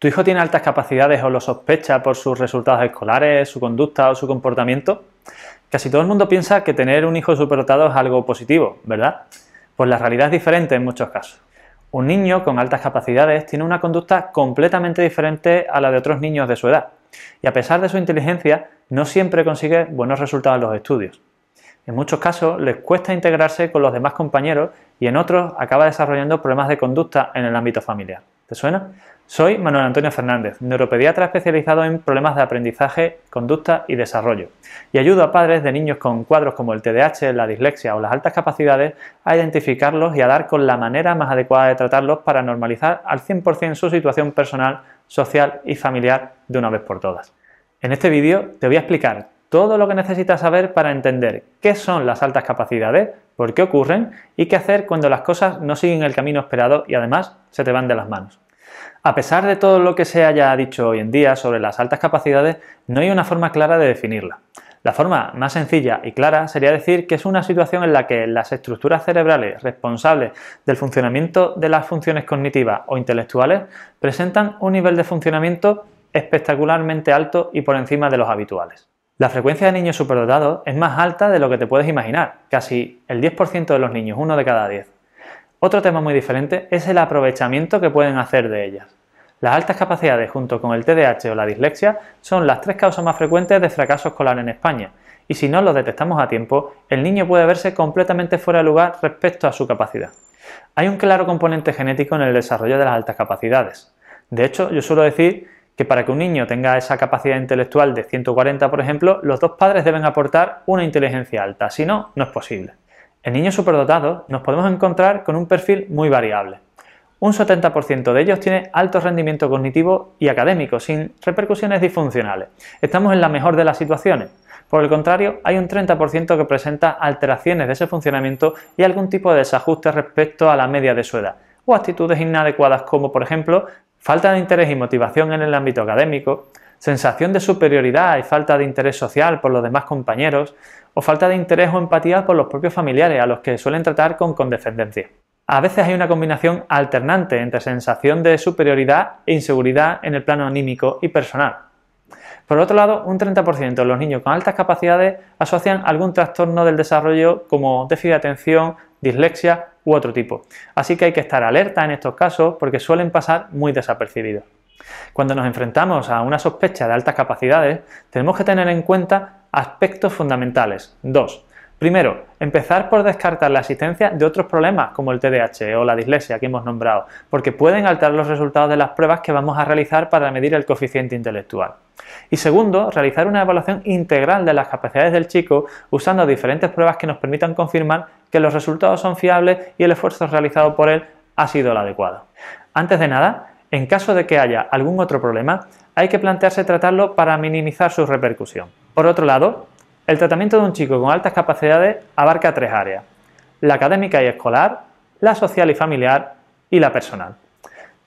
¿Tu hijo tiene altas capacidades o lo sospecha por sus resultados escolares, su conducta o su comportamiento? Casi todo el mundo piensa que tener un hijo superdotado es algo positivo, ¿verdad? Pues la realidad es diferente en muchos casos. Un niño con altas capacidades tiene una conducta completamente diferente a la de otros niños de su edad y a pesar de su inteligencia no siempre consigue buenos resultados en los estudios. En muchos casos les cuesta integrarse con los demás compañeros y en otros acaba desarrollando problemas de conducta en el ámbito familiar. ¿Te suena? Soy Manuel Antonio Fernández, neuropediatra especializado en problemas de aprendizaje, conducta y desarrollo, y ayudo a padres de niños con cuadros como el TDAH, la dislexia o las altas capacidades a identificarlos y a dar con la manera más adecuada de tratarlos para normalizar al 100% su situación personal, social y familiar de una vez por todas. En este vídeo te voy a explicar todo lo que necesitas saber para entender qué son las altas capacidades, por qué ocurren y qué hacer cuando las cosas no siguen el camino esperado y además se te van de las manos. A pesar de todo lo que se haya dicho hoy en día sobre las altas capacidades, no hay una forma clara de definirla. La forma más sencilla y clara sería decir que es una situación en la que las estructuras cerebrales responsables del funcionamiento de las funciones cognitivas o intelectuales presentan un nivel de funcionamiento espectacularmente alto y por encima de los habituales. La frecuencia de niños superdotados es más alta de lo que te puedes imaginar, casi el 10% de los niños, uno de cada 10. Otro tema muy diferente es el aprovechamiento que pueden hacer de ellas. Las altas capacidades junto con el TDAH o la dislexia son las tres causas más frecuentes de fracaso escolar en España y si no los detectamos a tiempo, el niño puede verse completamente fuera de lugar respecto a su capacidad. Hay un claro componente genético en el desarrollo de las altas capacidades. De hecho, yo suelo decir que para que un niño tenga esa capacidad intelectual de 140, por ejemplo, los dos padres deben aportar una inteligencia alta, si no, no es posible. En niños superdotados nos podemos encontrar con un perfil muy variable. Un 70% de ellos tiene alto rendimiento cognitivo y académico, sin repercusiones disfuncionales. Estamos en la mejor de las situaciones. Por el contrario, hay un 30% que presenta alteraciones de ese funcionamiento y algún tipo de desajuste respecto a la media de su edad, o actitudes inadecuadas como, por ejemplo, falta de interés y motivación en el ámbito académico, sensación de superioridad y falta de interés social por los demás compañeros, o falta de interés o empatía por los propios familiares, a los que suelen tratar con condescendencia. A veces hay una combinación alternante entre sensación de superioridad e inseguridad en el plano anímico y personal. Por otro lado, un 30% de los niños con altas capacidades asocian algún trastorno del desarrollo como déficit de atención, dislexia u otro tipo. Así que hay que estar alerta en estos casos porque suelen pasar muy desapercibidos. Cuando nos enfrentamos a una sospecha de altas capacidades, tenemos que tener en cuenta aspectos fundamentales. Dos. Primero, empezar por descartar la existencia de otros problemas como el TDAH o la dislexia que hemos nombrado, porque pueden alterar los resultados de las pruebas que vamos a realizar para medir el coeficiente intelectual. Y segundo, realizar una evaluación integral de las capacidades del chico usando diferentes pruebas que nos permitan confirmar que los resultados son fiables y el esfuerzo realizado por él ha sido el adecuado. Antes de nada, en caso de que haya algún otro problema, hay que plantearse tratarlo para minimizar su repercusión. Por otro lado, el tratamiento de un chico con altas capacidades abarca tres áreas, la académica y escolar, la social y familiar y la personal,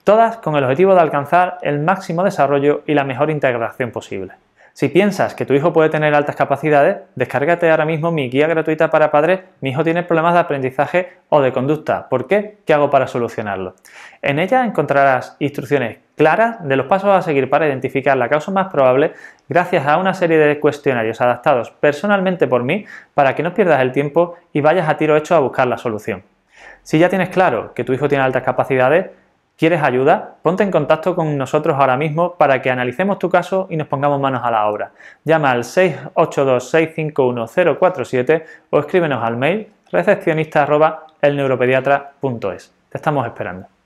todas con el objetivo de alcanzar el máximo desarrollo y la mejor integración posible. Si piensas que tu hijo puede tener altas capacidades, descárgate ahora mismo mi guía gratuita para padres Mi hijo tiene problemas de aprendizaje o de conducta. ¿Por qué? ¿Qué hago para solucionarlo? En ella encontrarás instrucciones claras de los pasos a seguir para identificar la causa más probable gracias a una serie de cuestionarios adaptados personalmente por mí para que no pierdas el tiempo y vayas a tiro hecho a buscar la solución. Si ya tienes claro que tu hijo tiene altas capacidades, ¿Quieres ayuda? Ponte en contacto con nosotros ahora mismo para que analicemos tu caso y nos pongamos manos a la obra. Llama al 682-651-047 o escríbenos al mail recepcionista.elneuropediatra.es. Te estamos esperando.